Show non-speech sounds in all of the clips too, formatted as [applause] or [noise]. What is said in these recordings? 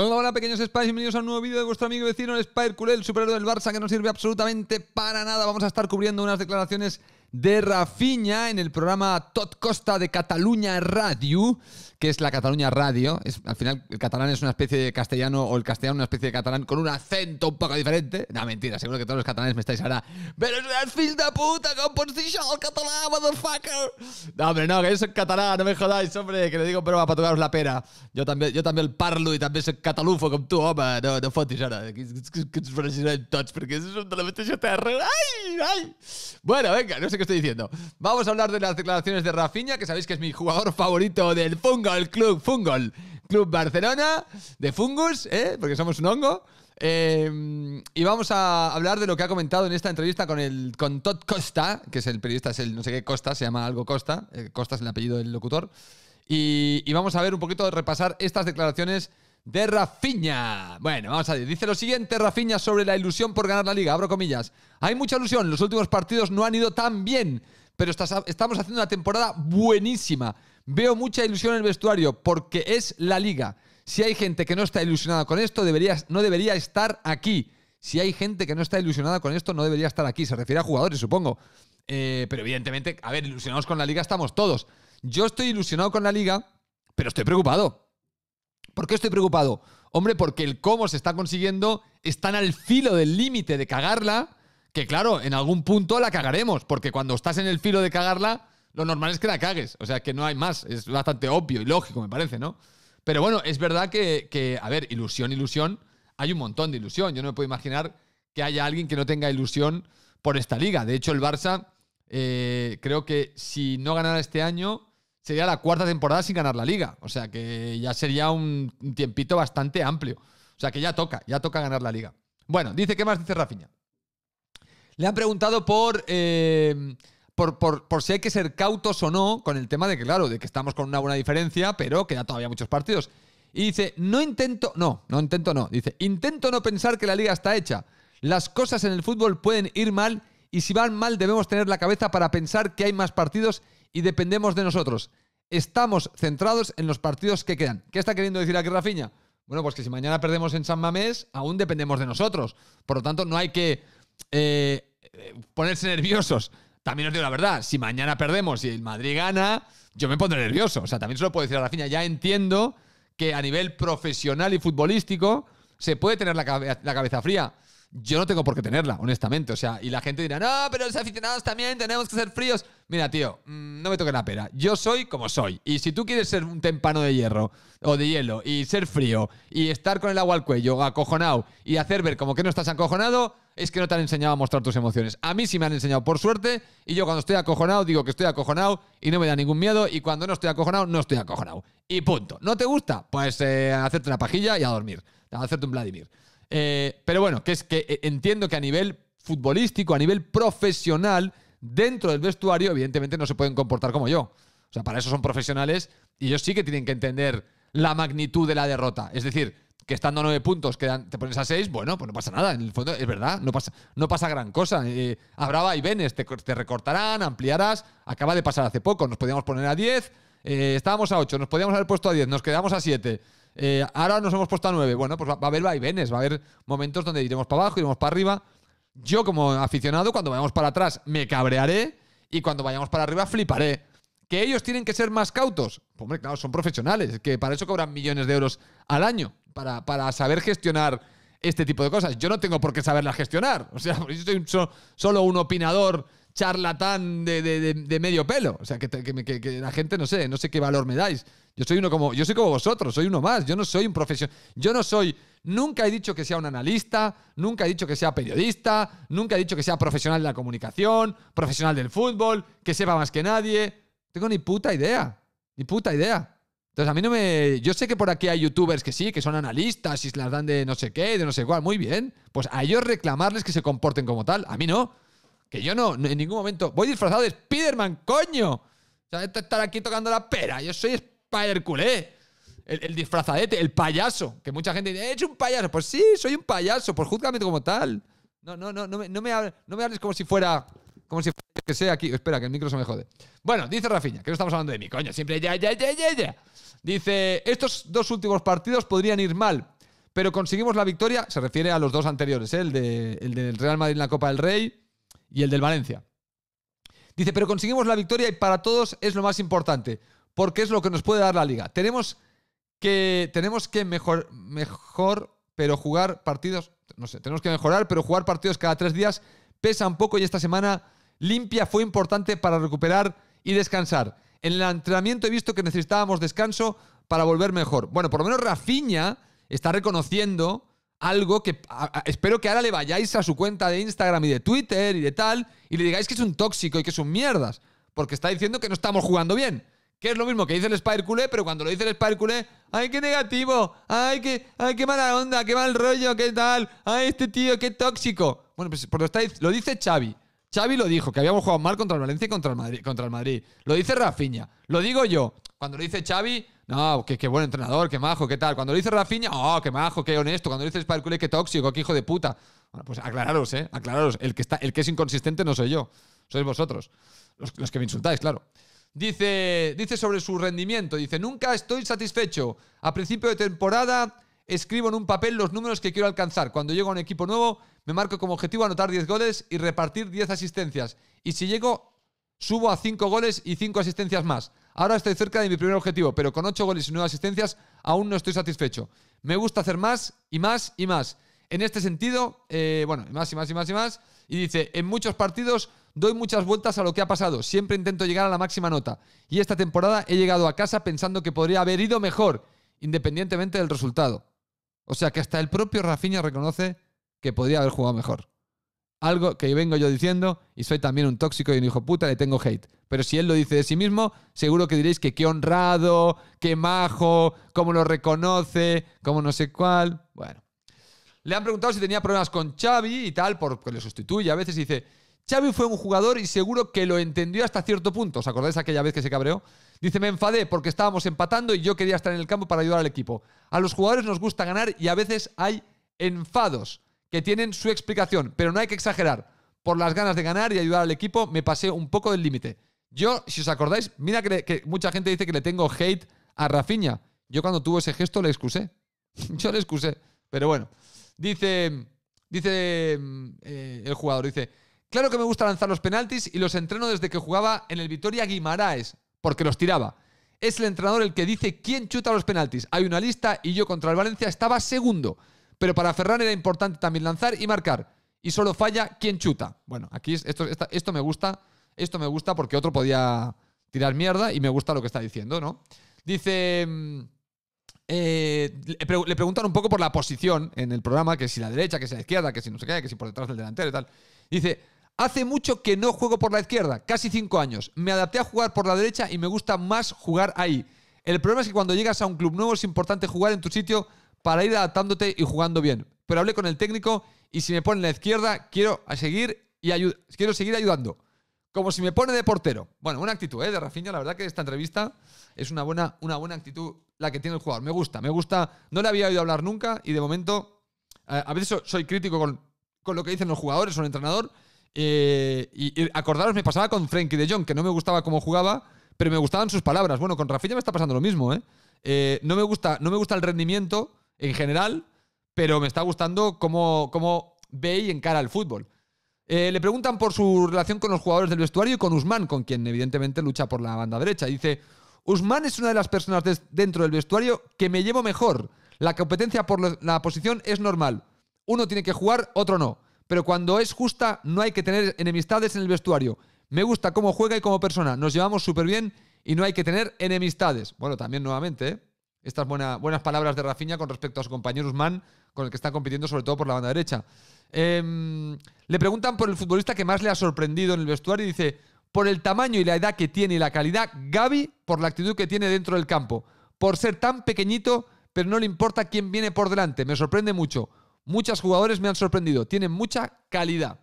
Hola, pequeños Spies, bienvenidos a un nuevo vídeo de vuestro amigo vecino, el Spire Curel, el superhéroe del Barça, que no sirve absolutamente para nada. Vamos a estar cubriendo unas declaraciones de Rafiña en el programa Tot Costa de Cataluña Radio, que es la Cataluña Radio. al final, el catalán es una especie de castellano o el castellano una especie de catalán con un acento un poco diferente. No, mentira, seguro que todos los catalanes me estáis ahora. ¡Pero es fil de puta, composición catalán, motherfucker! No, hombre, no, que eso es catalán, no me jodáis, hombre, que le digo broma para tocaros la pera. Yo también, yo también parlo y también soy catalufo como tú, hombre. No, no fotis ahora. Que es porque eso es un te lo ¡Ay, ay! Bueno, venga, no sé que estoy diciendo. Vamos a hablar de las declaraciones de Rafinha, que sabéis que es mi jugador favorito del Fungal Club, Fungal Club Barcelona, de Fungus, ¿eh? porque somos un hongo. Eh, y vamos a hablar de lo que ha comentado en esta entrevista con, el, con Todd Costa, que es el periodista, es el no sé qué Costa, se llama algo Costa, eh, Costa es el apellido del locutor. Y, y vamos a ver un poquito, repasar estas declaraciones de Rafiña. Bueno, vamos a ver. Dice lo siguiente Rafiña sobre la ilusión por ganar la liga. Abro comillas. Hay mucha ilusión. Los últimos partidos no han ido tan bien, pero estamos haciendo una temporada buenísima. Veo mucha ilusión en el vestuario porque es la liga. Si hay gente que no está ilusionada con esto, no debería estar aquí. Si hay gente que no está ilusionada con esto, no debería estar aquí. Se refiere a jugadores, supongo. Eh, pero evidentemente, a ver, ilusionados con la liga estamos todos. Yo estoy ilusionado con la liga, pero estoy preocupado. ¿Por qué estoy preocupado? Hombre, porque el cómo se está consiguiendo están al filo del límite de cagarla, que claro, en algún punto la cagaremos, porque cuando estás en el filo de cagarla, lo normal es que la cagues, o sea, que no hay más, es bastante obvio y lógico, me parece, ¿no? Pero bueno, es verdad que, a ver, ilusión, ilusión, hay un montón de ilusión, yo no me puedo imaginar que haya alguien que no tenga ilusión por esta liga, de hecho el Barça, eh, creo que si no ganara este año sería la cuarta temporada sin ganar la liga. O sea que ya sería un tiempito bastante amplio. O sea que ya toca, ya toca ganar la liga. Bueno, dice, ¿qué más dice Rafiña? Le han preguntado eh, por, por, por, si hay que ser cautos o no con el tema de que, claro, de que estamos con una buena diferencia, pero que queda todavía muchos partidos. Y dice, no intento, no, no intento no. Dice, intento no pensar que la liga está hecha. Las cosas en el fútbol pueden ir mal y si van mal debemos tener la cabeza para pensar que hay más partidos y dependemos de nosotros. Estamos centrados en los partidos que quedan. ¿Qué está queriendo decir aquí Rafiña? Bueno, pues que si mañana perdemos en San Mamés, aún dependemos de nosotros. Por lo tanto, no hay que eh, eh, ponerse nerviosos. También os digo la verdad, si mañana perdemos y el Madrid gana, yo me pondré nervioso. O sea, también se lo puedo decir a Rafiña. Ya entiendo que a nivel profesional y futbolístico se puede tener la cabeza fría yo no tengo por qué tenerla, honestamente. O sea, y la gente dirá, no, pero los aficionados también tenemos que ser fríos. Mira, tío, mm, no me toque la pera. Yo soy como soy. Y si tú quieres ser un tempano de hierro o de hielo y ser frío y estar con el agua al cuello, acojonado y hacer ver como que no estás acojonado, es que no te han enseñado a mostrar tus emociones. A mí sí me han enseñado por suerte y yo cuando estoy acojonado digo que estoy acojonado y no me da ningún miedo y cuando no estoy acojonado no estoy acojonado. Y punto. ¿No te gusta? Pues eh, hacerte una pajilla y a dormir. A hacerte un Vladimir. Eh, pero bueno, que es que eh, entiendo que a nivel futbolístico, a nivel profesional, dentro del vestuario, evidentemente no se pueden comportar como yo. O sea, para eso son profesionales y ellos sí que tienen que entender la magnitud de la derrota. Es decir, que estando a nueve puntos quedan, te pones a seis, bueno, pues no pasa nada. En el fondo, es verdad, no pasa, no pasa gran cosa. Eh, habrá vaivenes, te, te recortarán, ampliarás. Acaba de pasar hace poco, nos podíamos poner a diez, estábamos a ocho, nos podíamos haber puesto a diez, nos quedamos a siete. Eh, ahora nos hemos puesto a nueve. Bueno, pues va, a haber vaivenes, va a haber momentos donde iremos para abajo, iremos para arriba. Yo, como aficionado, cuando vayamos para atrás me cabrearé y cuando vayamos para arriba fliparé. ¿Que ellos tienen que ser más cautos? hombre, claro, son profesionales, que para eso cobran millones de euros al año, para, saber gestionar este tipo de cosas. Yo no tengo por qué saberlas gestionar. O sea, [laughs] yo soy solo un opinador charlatán de, medio pelo. O sea, que, la gente no sé, no sé qué valor me dais. Yo soy uno como, yo soy como vosotros, soy uno más. Yo no soy un profesional. Yo no soy. Nunca he dicho que sea un analista, nunca he dicho que sea periodista, nunca he dicho que sea profesional de la comunicación, profesional del fútbol, que sepa más que nadie. tengo ni puta idea. Ni puta idea. Entonces, a mí no me. Yo sé que por aquí hay youtubers que sí, que son analistas y se las dan de no sé qué, de no sé cuál. Muy bien. Pues a ellos reclamarles que se comporten como tal. A mí no. Que yo no, en ningún momento. Voy disfrazado de Spiderman, coño. O sea, este estar aquí tocando la pera. Yo soy Spider-Culé. El, disfrazadete, el payaso. Que mucha gente dice, es un payaso. Pues sí, soy un payaso. por pues júzgame como tal. No, no, no, no me, no me, hables, no me como si fuera. Como si fuera que sea aquí. Espera, que el micro se me jode. Bueno, dice Rafiña, que no estamos hablando de mí, coño. Siempre ya, ya, ya, ya, ya. Dice, estos dos últimos partidos podrían ir mal, pero conseguimos la victoria. Se refiere a los dos anteriores, ¿eh? el, de, el del Real Madrid en la Copa del Rey y el del Valencia. Dice, pero conseguimos la victoria y para todos es lo más importante, porque es lo que nos puede dar la liga. Tenemos que, tenemos que mejor, mejor, pero jugar partidos, no sé, tenemos que mejorar, pero jugar partidos cada tres días pesa un poco y esta semana limpia fue importante para recuperar y descansar. En el entrenamiento he visto que necesitábamos descanso para volver mejor. Bueno, por lo menos Rafinha está reconociendo algo que espero que ahora le vayáis a su cuenta de Instagram y de Twitter y de tal y le digáis que es un tóxico y que son mierdas, porque está diciendo que no estamos jugando bien. Que es lo mismo que dice el Spider Culé, pero cuando lo dice el Spider Culé, ¡ay, qué negativo! ¡Ay, qué, hay qué mala onda! ¡Qué mal rollo! ¡Qué tal! ¡Ay, este tío, qué tóxico! Bueno, pues lo, lo dice Xavi. Xavi lo dijo, que habíamos jugado mal contra el Valencia y contra el Madrid. Contra el Madrid. Lo dice Rafiña Lo digo yo. Cuando lo dice Xavi, no, qué, buen entrenador, qué majo, qué tal. Cuando lo dice Rafinha, oh, qué majo, qué honesto. Cuando lo dice Sparkle, qué tóxico, qué hijo de puta. Bueno, pues aclararos, ¿eh? Aclararos. El que, está, el que es inconsistente no soy yo, sois vosotros. Los, que me insultáis, claro. Dice, dice sobre su rendimiento, dice, nunca estoy satisfecho. A principio de temporada escribo en un papel los números que quiero alcanzar. Cuando llego a un equipo nuevo, me marco como objetivo anotar 10 goles y repartir 10 asistencias. Y si llego, subo a 5 goles y 5 asistencias más. Ahora estoy cerca de mi primer objetivo, pero con 8 goles y 9 asistencias aún no estoy satisfecho. Me gusta hacer más y más y más. En este sentido, eh, bueno, más y más y más y más. Y dice, en muchos partidos doy muchas vueltas a lo que ha pasado. Siempre intento llegar a la máxima nota. Y esta temporada he llegado a casa pensando que podría haber ido mejor, independientemente del resultado. O sea que hasta el propio Rafinha reconoce que podría haber jugado mejor algo que vengo yo diciendo y soy también un tóxico y un hijo puta, le tengo hate. Pero si él lo dice de sí mismo, seguro que diréis que qué honrado, qué majo, cómo lo reconoce, cómo no sé cuál. Bueno. Le han preguntado si tenía problemas con Xavi y tal, porque le sustituye a veces y dice, Xavi fue un jugador y seguro que lo entendió hasta cierto punto. ¿Os acordáis aquella vez que se cabreó? Dice, me enfadé porque estábamos empatando y yo quería estar en el campo para ayudar al equipo. A los jugadores nos gusta ganar y a veces hay enfados que tienen su explicación, pero no hay que exagerar. Por las ganas de ganar y ayudar al equipo, me pasé un poco del límite. Yo, si os acordáis, mira que, mucha gente dice que le tengo hate a Rafiña. Yo cuando tuvo ese gesto le excusé. [laughs] Yo le excusé. Pero bueno, dice, dice mm, eh, el jugador, dice, claro que me gusta lanzar los penaltis y los entreno desde que jugaba en el Vitoria Guimaraes, porque los tiraba. Es el entrenador el que dice quién chuta los penaltis. Hay una lista y yo contra el Valencia estaba segundo. Pero para Ferran era importante también lanzar y marcar. Y solo falla quien chuta. Bueno, aquí esto, me gusta. Esto me gusta porque otro podía tirar mierda y me gusta lo que está diciendo, ¿no? Dice. Mm, eh, le, preguntan un poco por la posición en el programa, que si la derecha, que si la izquierda, que si no se cae, que si por detrás del delantero y tal. Dice, Hace mucho que no juego por la izquierda, casi cinco años. Me adapté a jugar por la derecha y me gusta más jugar ahí. El problema es que cuando llegas a un club nuevo es importante jugar en tu sitio para ir adaptándote y jugando bien. Pero hablé con el técnico y si me pone en la izquierda, quiero seguir y quiero seguir ayudando. Como si me pone de portero. Bueno, una actitud ¿eh? de Rafinha, la verdad que esta entrevista es una buena, una buena actitud la que tiene el jugador. Me gusta, me gusta. No le había oído hablar nunca y de momento, eh, a veces soy crítico con, con, lo que dicen los jugadores o el entrenador. Eh, y, acordaros, me pasaba con Frenkie de Jong, que no me gustaba cómo jugaba, pero me gustaban sus palabras. Bueno, con Rafinha me está pasando lo mismo, no, me gusta, no me gusta el rendimiento, en general, pero me está gustando cómo, ve y encara el fútbol. Eh, le preguntan por su relación con los jugadores del vestuario y con Usman, con quien evidentemente lucha por la banda derecha. Dice, Usman es una de las personas dentro del vestuario que me llevo mejor. La competencia por la posición es normal. Uno tiene que jugar, otro no. Pero cuando es justa, no hay que tener enemistades en el vestuario. Me gusta cómo juega y como persona. Nos llevamos súper bien y no hay que tener enemistades. Bueno, también nuevamente, ¿eh? Estas buenas palabras de Rafinha con respecto a su compañero Usman, con el que está compitiendo sobre todo por la banda derecha. Em, le preguntan por el futbolista que más le ha sorprendido en el vestuario y dice, por el tamaño y la edad que tiene y la calidad, Gaby, por la actitud que tiene dentro del campo, por ser tan pequeñito, pero no le importa quién viene por delante, me sorprende mucho. Muchos jugadores me han sorprendido, tienen mucha calidad.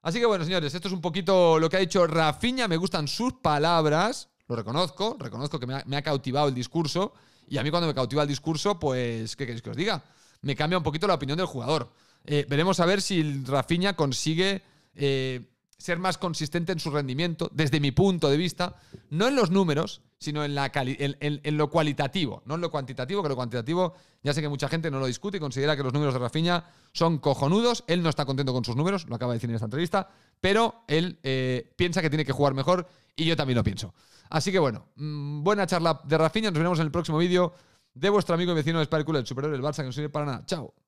Así que bueno, señores, esto es un poquito lo que ha dicho Rafinha, me gustan sus palabras, lo reconozco, reconozco que me ha cautivado el discurso. Y a mí cuando me cautiva el discurso, pues, ¿qué queréis que os diga? Me cambia un poquito la opinión del jugador. Eh, veremos a ver si Rafinha consigue eh, ser más consistente en su rendimiento, desde mi punto de vista, no en los números, sino en, la en, lo cualitativo, no en lo cuantitativo, que lo cuantitativo ya sé que mucha gente no lo discute y considera que los números de Rafinha son cojonudos, él no está contento con sus números, lo acaba de decir en esta entrevista, pero él eh, piensa que tiene que jugar mejor y yo también lo pienso. Así que bueno, mm, buena charla de Rafinha, nos vemos en el próximo vídeo de vuestro amigo y vecino de el superior del Barça, que no sirve para nada. Chao.